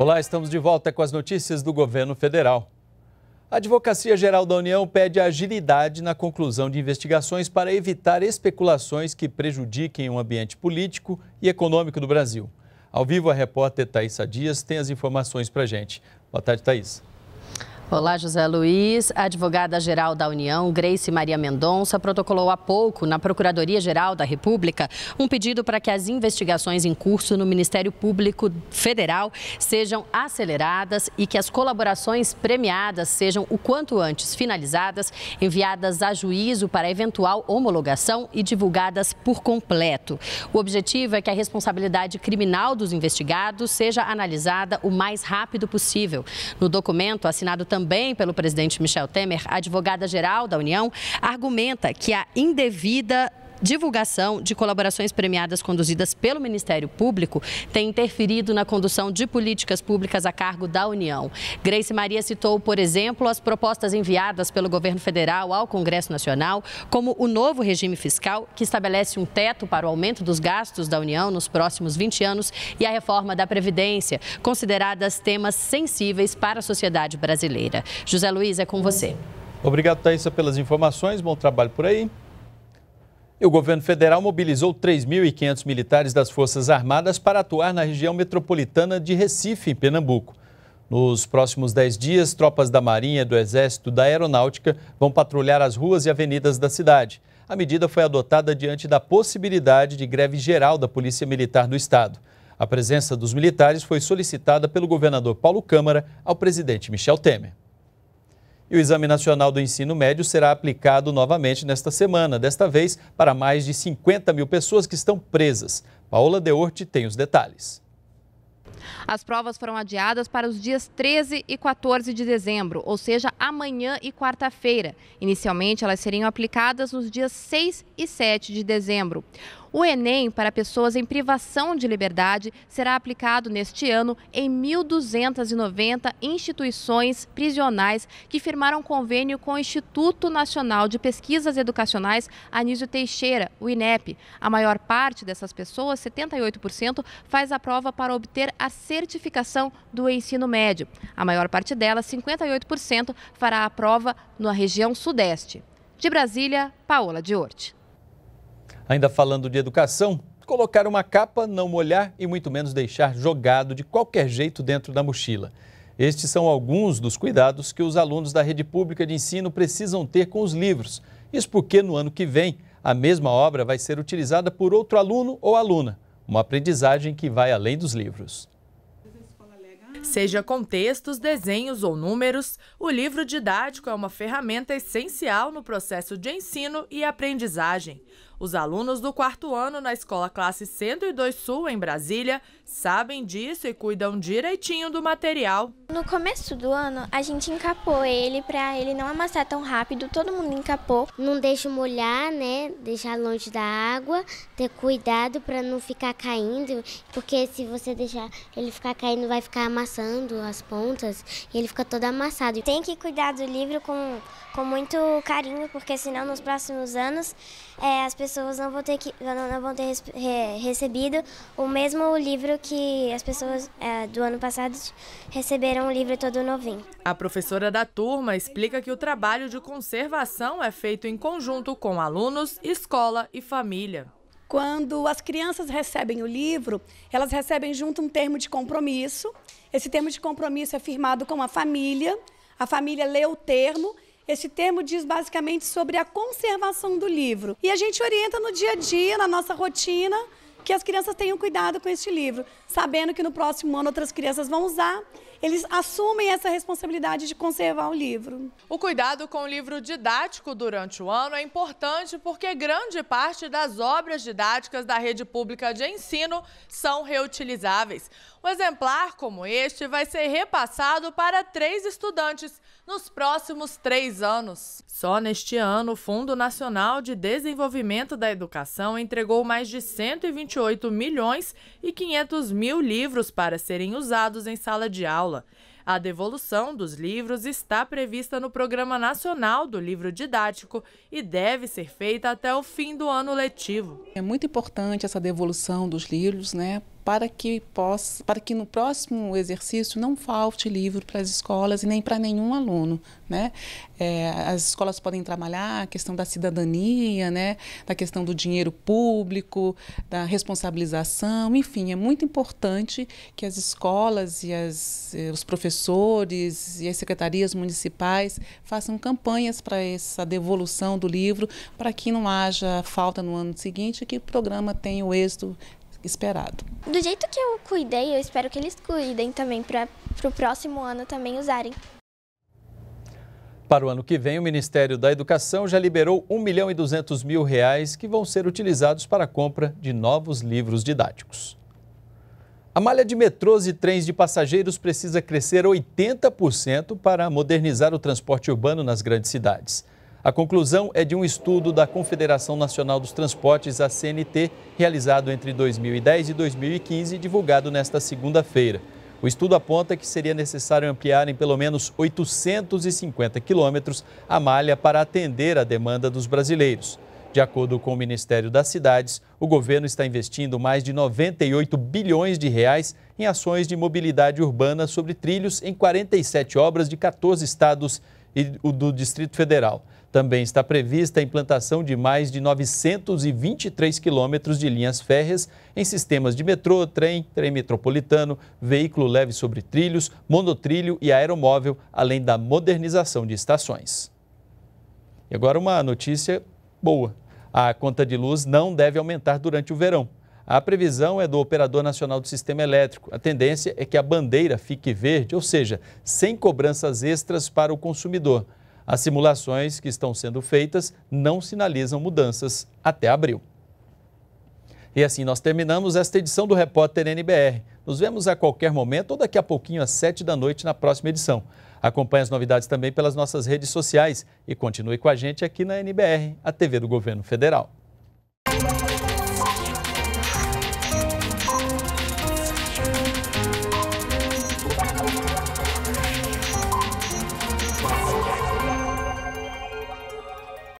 Olá, estamos de volta com as notícias do governo federal. A Advocacia Geral da União pede agilidade na conclusão de investigações para evitar especulações que prejudiquem o ambiente político e econômico do Brasil. Ao vivo, a repórter Thaisa Dias tem as informações para gente. Boa tarde, Thaisa. Olá, José Luiz. A advogada-geral da União, Grace Maria Mendonça, protocolou há pouco, na Procuradoria-Geral da República, um pedido para que as investigações em curso no Ministério Público Federal sejam aceleradas e que as colaborações premiadas sejam o quanto antes finalizadas, enviadas a juízo para eventual homologação e divulgadas por completo. O objetivo é que a responsabilidade criminal dos investigados seja analisada o mais rápido possível. No documento assinado também, também pelo presidente Michel Temer, advogada-geral da União argumenta que a indevida divulgação de colaborações premiadas conduzidas pelo Ministério Público tem interferido na condução de políticas públicas a cargo da União. Grace Maria citou, por exemplo, as propostas enviadas pelo governo federal ao Congresso Nacional, como o novo regime fiscal, que estabelece um teto para o aumento dos gastos da União nos próximos 20 anos, e a reforma da Previdência, consideradas temas sensíveis para a sociedade brasileira. José Luiz, é com você. Obrigado, Thaisa, pelas informações. Bom trabalho por aí. E o governo federal mobilizou 3.500 militares das Forças Armadas para atuar na região metropolitana de Recife, em Pernambuco. Nos próximos 10 dias, tropas da Marinha, do Exército e da Aeronáutica vão patrulhar as ruas e avenidas da cidade. A medida foi adotada diante da possibilidade de greve geral da Polícia Militar do Estado. A presença dos militares foi solicitada pelo governador Paulo Câmara ao presidente Michel Temer. E o Exame Nacional do Ensino Médio será aplicado novamente nesta semana, desta vez para mais de 50 mil pessoas que estão presas. Paola Deorte tem os detalhes. As provas foram adiadas para os dias 13 e 14 de dezembro, ou seja, amanhã e quarta-feira. Inicialmente, elas seriam aplicadas nos dias 6 e 7 de dezembro. O Enem para pessoas em privação de liberdade será aplicado neste ano em 1.290 instituições prisionais que firmaram convênio com o Instituto Nacional de Pesquisas Educacionais Anísio Teixeira, o INEP. A maior parte dessas pessoas, 78%, faz a prova para obter a certificação do ensino médio. A maior parte delas, 58%, fará a prova na região Sudeste. De Brasília, Paola Diorte. Ainda falando de educação, colocar uma capa, não molhar e muito menos deixar jogado de qualquer jeito dentro da mochila. Estes são alguns dos cuidados que os alunos da rede pública de ensino precisam ter com os livros. Isso porque no ano que vem a mesma obra vai ser utilizada por outro aluno ou aluna, uma aprendizagem que vai além dos livros. Seja com textos, desenhos ou números, o livro didático é uma ferramenta essencial no processo de ensino e aprendizagem. Os alunos do quarto ano na Escola Classe 102 Sul, em Brasília, sabem disso e cuidam direitinho do material. No começo do ano, a gente encapou ele para ele não amassar tão rápido, todo mundo encapou. Não deixa molhar, né? Deixar longe da água, ter cuidado para não ficar caindo, porque se você deixar ele ficar caindo, vai ficar amassando as pontas e ele fica todo amassado. Tem que cuidar do livro com com muito carinho, porque senão nos próximos anos é, as pessoas não vão ter, que, não, vão ter re, recebido o mesmo livro que as pessoas é, do ano passado receberam o livro todo novinho. A professora da turma explica que o trabalho de conservação é feito em conjunto com alunos, escola e família. Quando as crianças recebem o livro, elas recebem junto um termo de compromisso. Esse termo de compromisso é firmado com a família. A família lê o termo este termo diz basicamente sobre a conservação do livro. E a gente orienta no dia a dia, na nossa rotina, que as crianças tenham cuidado com este livro, sabendo que no próximo ano outras crianças vão usar eles assumem essa responsabilidade de conservar o livro. O cuidado com o livro didático durante o ano é importante porque grande parte das obras didáticas da rede pública de ensino são reutilizáveis. Um exemplar como este vai ser repassado para três estudantes nos próximos três anos. Só neste ano, o Fundo Nacional de Desenvolvimento da Educação entregou mais de 128 milhões e 500 mil livros para serem usados em sala de aula aula. A devolução dos livros está prevista no Programa Nacional do Livro Didático e deve ser feita até o fim do ano letivo. É muito importante essa devolução dos livros, né? para que possa, para que no próximo exercício não falte livro para as escolas e nem para nenhum aluno, né? É, as escolas podem trabalhar a questão da cidadania, né? Da questão do dinheiro público, da responsabilização, enfim, é muito importante que as escolas e as, eh, os professores e as secretarias municipais façam campanhas para essa devolução do livro, para que não haja falta no ano seguinte e que o programa tenha o êxito esperado. Do jeito que eu cuidei, eu espero que eles cuidem também para o próximo ano também usarem. Para o ano que vem, o Ministério da Educação já liberou 1 milhão e 200 mil reais que vão ser utilizados para a compra de novos livros didáticos. A malha de metrôs e trens de passageiros precisa crescer 80% para modernizar o transporte urbano nas grandes cidades. A conclusão é de um estudo da Confederação Nacional dos Transportes, a CNT, realizado entre 2010 e 2015 divulgado nesta segunda-feira. O estudo aponta que seria necessário ampliar em pelo menos 850 quilômetros a malha para atender a demanda dos brasileiros. De acordo com o Ministério das Cidades, o governo está investindo mais de 98 bilhões de reais em ações de mobilidade urbana sobre trilhos em 47 obras de 14 estados e o do Distrito Federal. Também está prevista a implantação de mais de 923 quilômetros de linhas férreas em sistemas de metrô, trem, trem metropolitano, veículo leve sobre trilhos, monotrilho e aeromóvel, além da modernização de estações. E agora uma notícia boa. A conta de luz não deve aumentar durante o verão. A previsão é do Operador Nacional do Sistema Elétrico. A tendência é que a bandeira fique verde, ou seja, sem cobranças extras para o consumidor. As simulações que estão sendo feitas não sinalizam mudanças até abril. E assim nós terminamos esta edição do Repórter NBR. Nos vemos a qualquer momento ou daqui a pouquinho às 7 da noite na próxima edição. Acompanhe as novidades também pelas nossas redes sociais e continue com a gente aqui na NBR, a TV do Governo Federal.